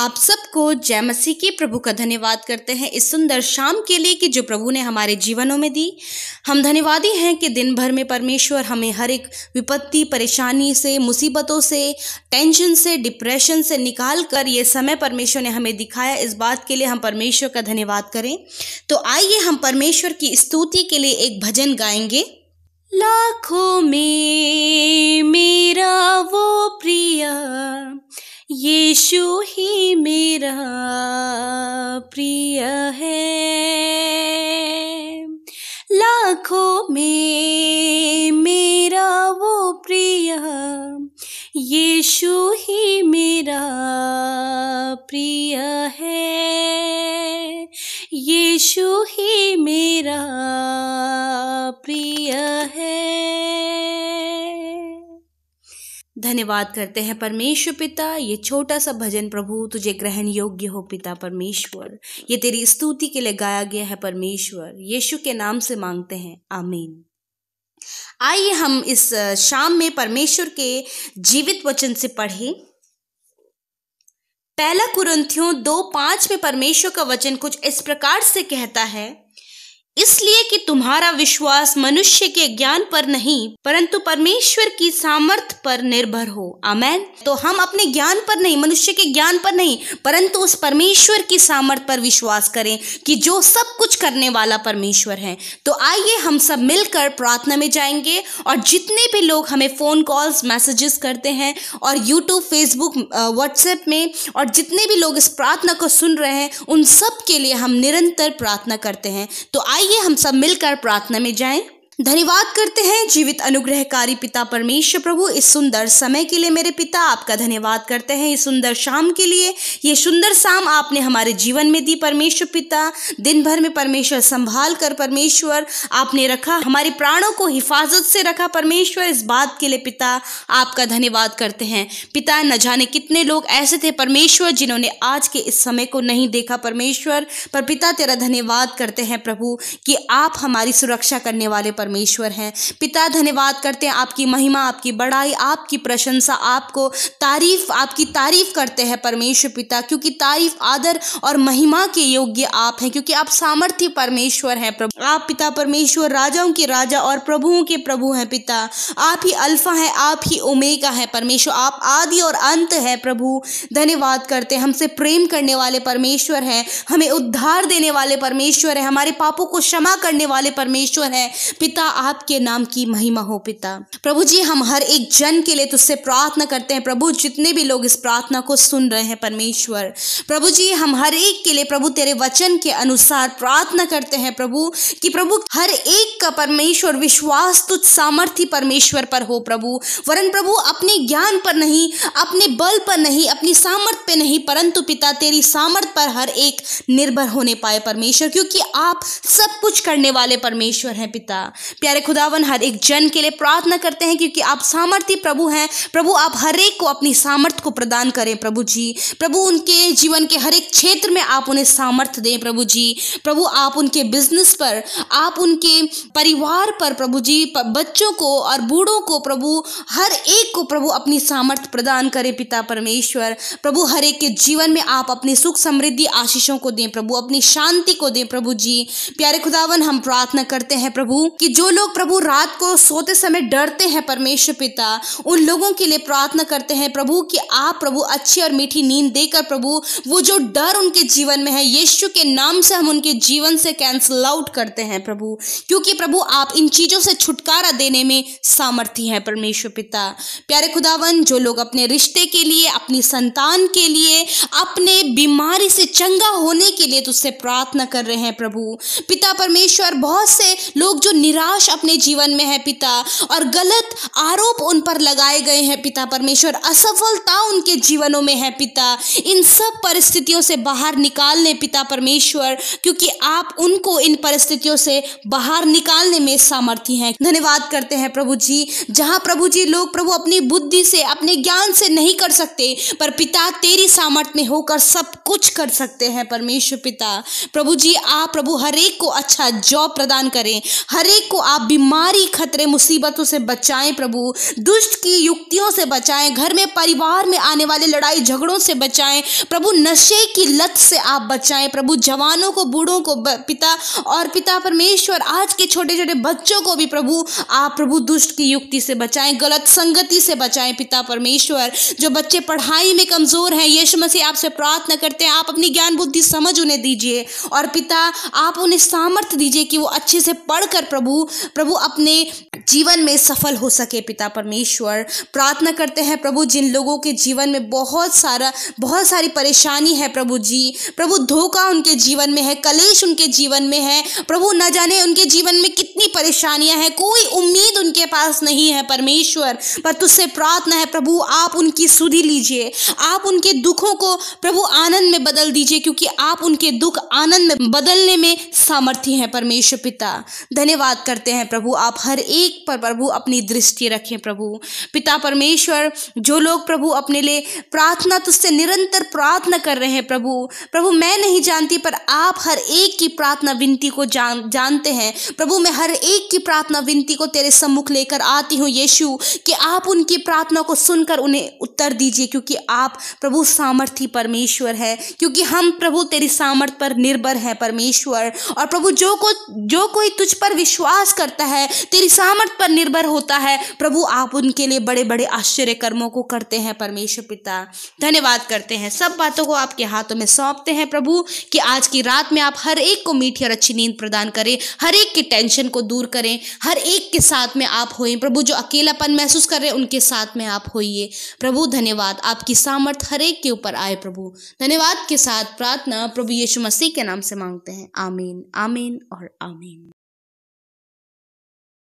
आप सबको जय मसीह की प्रभु का धन्यवाद करते हैं इस सुंदर शाम के लिए कि जो प्रभु ने हमारे जीवनों में दी हम धन्यवादी हैं कि दिन भर में परमेश्वर हमें हर एक विपत्ति परेशानी से मुसीबतों से टेंशन से डिप्रेशन से निकाल कर ये समय परमेश्वर ने हमें दिखाया इस बात के लिए हम परमेश्वर का धन्यवाद करें तो आइए हम परमेश्वर की स्तुति के लिए एक भजन गाएंगे लाखों में मेरा वो प्रिया यीशु ही मेरा प्रिय है लाखों में मेरा वो प्रिय यीशु ही मेरा प्रिय है यीशु ही मेरा प्रिय है धन्यवाद करते हैं परमेश्वर पिता ये छोटा सा भजन प्रभु तुझे ग्रहण योग्य हो पिता परमेश्वर ये तेरी स्तुति के लिए गाया गया है परमेश्वर यीशु के नाम से मांगते हैं आमीन आइए हम इस शाम में परमेश्वर के जीवित वचन से पढ़ें पहला कुरंथियों दो पांच में परमेश्वर का वचन कुछ इस प्रकार से कहता है इसलिए कि तुम्हारा विश्वास मनुष्य के ज्ञान पर नहीं परंतु परमेश्वर की सामर्थ पर निर्भर हो अमेन तो हम अपने ज्ञान पर नहीं मनुष्य के ज्ञान पर नहीं परंतु उस परमेश्वर की सामर्थ पर विश्वास करें कि जो सब कुछ करने वाला परमेश्वर है तो आइए हम सब मिलकर प्रार्थना में जाएंगे और जितने भी लोग हमें फ़ोन कॉल्स मैसेजेस करते हैं और यूट्यूब फेसबुक व्हाट्सएप में और जितने भी लोग इस प्रार्थना को सुन रहे हैं उन सब के लिए हम निरंतर प्रार्थना करते हैं तो आइए आइए हम सब मिलकर प्रार्थना में जाएं धन्यवाद करते हैं जीवित अनुग्रहकारी पिता परमेश्वर प्रभु इस सुंदर समय के लिए मेरे पिता आपका धन्यवाद करते हैं इस सुंदर शाम के लिए ये सुंदर शाम आपने हमारे जीवन में दी परमेश्वर पिता दिन भर में परमेश्वर संभाल कर परमेश्वर आपने रखा हमारे प्राणों को हिफाजत से रखा परमेश्वर इस बात के लिए पिता आपका धन्यवाद करते हैं पिता न जाने कितने लोग ऐसे थे परमेश्वर जिन्होंने आज के इस समय को नहीं देखा परमेश्वर पर पिता तेरा धन्यवाद करते हैं प्रभु कि आप हमारी सुरक्षा करने वाले परमेश्वर हैं पिता धन्यवाद करते हैं आपकी महिमा आपकी बड़ाई आपकी प्रशंसा आपको तारीफ आपकी तारीफ करते हैं परमेश्वर पिता क्योंकि तारीफ आदर और महिमा के योग्य आप हैं क्योंकि आप सामर्थ्य परमेश्वर हैं प्रभु आप पिता परमेश्वर राजाओं के राजा और प्रभुओं के प्रभु हैं पिता आप ही अल्फा हैं आप ही ओमेगा हैं परमेश्वर आप आदि और अंत हैं प्रभु धन्यवाद करते हैं हमसे प्रेम करने वाले परमेश्वर हैं हमें उद्धार देने वाले परमेश्वर हैं हमारे पापों को क्षमा करने वाले परमेश्वर हैं पिता पिता आपके नाम की महिमा हो पिता प्रभु जी हम हर एक जन के लिए तुझसे प्रार्थना करते हैं प्रभु जितने भी लोग इस प्रार्थना को सुन रहे हैं परमेश्वर प्रभु जी हम हर एक के लिए प्रभु तेरे वचन के अनुसार प्रार्थना करते हैं प्रभु कि प्रभु हर एक का परमेश्वर विश्वास तुझ सामर्थ्य परमेश्वर पर हो प्रभु वरन प्रभु अपने ज्ञान पर नहीं अपने बल पर नहीं अपनी सामर्थ्य पे नहीं परंतु पिता तेरी सामर्थ्य पर हर एक निर्भर होने पाए परमेश्वर क्योंकि आप सब कुछ करने वाले परमेश्वर हैं पिता प्यारे खुदावन हर एक जन के लिए प्रार्थना करते हैं क्योंकि आप सामर्थ्य प्रभु हैं प्रभु आप हर एक को अपनी सामर्थ्य को प्रदान करें प्रभु जी प्रभु उनके जीवन के हर एक क्षेत्र में आप उन्हें सामर्थ्य दें प्रभु जी प्रभु आप उनके बिजनेस पर आप उनके परिवार पर प्रभु जी बच्चों को और बूढ़ों को प्रभु हर एक को प्रभु अपनी सामर्थ्य प्रदान करें पिता परमेश्वर प्रभु हर एक के जीवन में आप अपनी सुख समृद्धि आशीषों को दें प्रभु अपनी शांति को दें प्रभु जी प्यारे खुदावन हम प्रार्थना करते हैं प्रभु कि जो लोग प्रभु रात को सोते समय डरते हैं परमेश्वर पिता उन लोगों के लिए प्रार्थना करते हैं प्रभु कि आप प्रभु अच्छी और मीठी नींद देकर प्रभु वो जो डर उनके जीवन में है यीशु के नाम से हम उनके जीवन से कैंसल आउट करते हैं प्रभु क्योंकि प्रभु आप इन चीज़ों से छुटकारा देने में सामर्थ्य हैं परमेश्वर पिता प्यारे खुदावन जो लोग अपने रिश्ते के लिए अपनी संतान के लिए अपने बीमारी से चंगा होने के लिए तुझसे प्रार्थना कर रहे हैं प्रभु पिता परमेश्वर बहुत से लोग जो निरा निराश अपने जीवन में है पिता और गलत आरोप उन पर लगाए गए हैं पिता परमेश्वर असफलता उनके जीवनों में है पिता इन सब परिस्थितियों से बाहर निकाल पिता परमेश्वर क्योंकि आप उनको इन परिस्थितियों से बाहर निकालने में सामर्थ्य हैं धन्यवाद करते हैं प्रभु जी जहाँ प्रभु जी लोग प्रभु अपनी बुद्धि से अपने ज्ञान से नहीं कर सकते पर पिता तेरी सामर्थ्य में होकर सब कुछ कर सकते हैं परमेश्वर पिता प्रभु जी आप प्रभु हरेक को अच्छा जॉब प्रदान करें हरेक को आप बीमारी खतरे मुसीबतों से बचाएं प्रभु दुष्ट की युक्तियों से बचाएं घर में परिवार में आने वाले लड़ाई झगड़ों से बचाएं प्रभु नशे की लत से आप बचाएं प्रभु जवानों को बूढ़ों को पिता और पिता परमेश्वर आज के छोटे छोटे बच्चों को भी प्रभु आप प्रभु दुष्ट की युक्ति से बचाएं गलत संगति से बचाएं पिता परमेश्वर जो बच्चे पढ़ाई में कमज़ोर हैं यीशु मसीह आपसे प्रार्थना करते हैं आप अपनी ज्ञान बुद्धि समझ उन्हें दीजिए और पिता आप उन्हें सामर्थ्य दीजिए कि वो अच्छे से पढ़कर प्रभु प्रभु अपने जीवन में सफल हो सके पिता परमेश्वर प्रार्थना करते हैं प्रभु जिन लोगों के जीवन में बहुत सारा बहुत सारी परेशानी है प्रभु जी प्रभु धोखा उनके जीवन में है कलेश उनके जीवन में है प्रभु न जाने उनके जीवन में कितनी परेशानियां हैं कोई उम्मीद उनके पास नहीं है परमेश्वर पर तुझसे प्रार्थना है प्रभु आप उनकी सुधी लीजिए आप उनके दुखों को प्रभु आनंद में बदल दीजिए क्योंकि आप उनके दुख आनंद में बदलने में सामर्थ्य हैं परमेश्वर पिता धन्यवाद करते हैं प्रभु आप हर एक पर प्रभु अपनी दृष्टि रखें प्रभु पिता परमेश्वर जो लोग प्रभु अपने लिए प्रार्थना तुझसे निरंतर प्रार्थना कर रहे हैं प्रभु प्रभु मैं नहीं जानती पर आप हर एक की प्रार्थना विनती को जान जानते हैं प्रभु मैं हर एक की प्रार्थना विनती को तेरे सम्मुख लेकर आती हूँ यीशु कि आप उनकी प्रार्थना को सुनकर उन्हें उत्तर दीजिए क्योंकि आप प्रभु सामर्थ्य परमेश्वर है क्योंकि हम प्रभु तेरी सामर्थ्य पर निर्भर हैं परमेश्वर और प्रभु जो को जो कोई तुझ पर विश्वास विश्वास करता है तेरी सामर्थ पर निर्भर होता है प्रभु आप उनके लिए बड़े बड़े आश्चर्य कर्मों को करते हैं परमेश्वर पिता धन्यवाद करते हैं सब बातों को आपके हाथों में सौंपते हैं प्रभु कि आज की रात में आप हर एक को मीठी और अच्छी नींद प्रदान करें हर एक की टेंशन को दूर करें हर एक के साथ में आप होइए प्रभु जो अकेलापन महसूस कर रहे हैं उनके साथ में आप होइए प्रभु धन्यवाद आपकी सामर्थ हर एक के ऊपर आए प्रभु धन्यवाद के साथ प्रार्थना प्रभु यीशु मसीह के नाम से मांगते हैं आमीन आमीन और आमीन